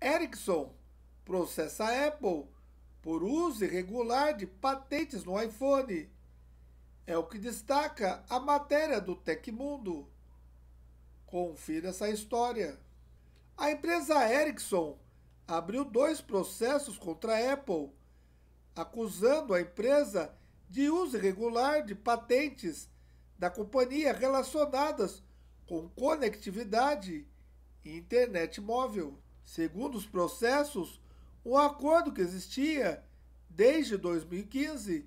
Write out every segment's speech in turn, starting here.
Ericsson processa a Apple por uso irregular de patentes no iPhone. É o que destaca a matéria do Tecmundo. Confira essa história. A empresa Ericsson abriu dois processos contra a Apple, acusando a empresa de uso irregular de patentes da companhia relacionadas com conectividade e internet móvel. Segundo os processos, o acordo que existia desde 2015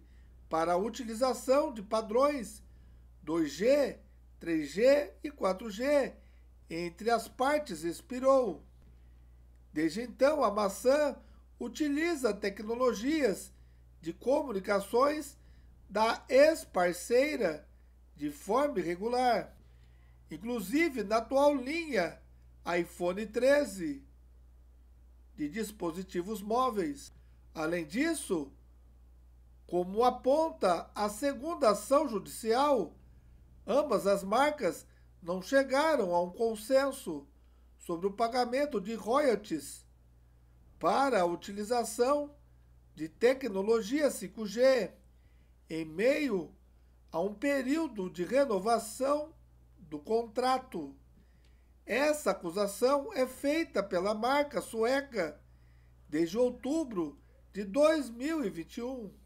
para a utilização de padrões 2G, 3G e 4G entre as partes expirou. Desde então, a maçã utiliza tecnologias de comunicações da ex-parceira de forma irregular, inclusive na atual linha iPhone 13 de dispositivos móveis. Além disso, como aponta a segunda ação judicial, ambas as marcas não chegaram a um consenso sobre o pagamento de royalties para a utilização de tecnologia 5G em meio a um período de renovação do contrato. Essa acusação é feita pela marca sueca desde outubro de 2021.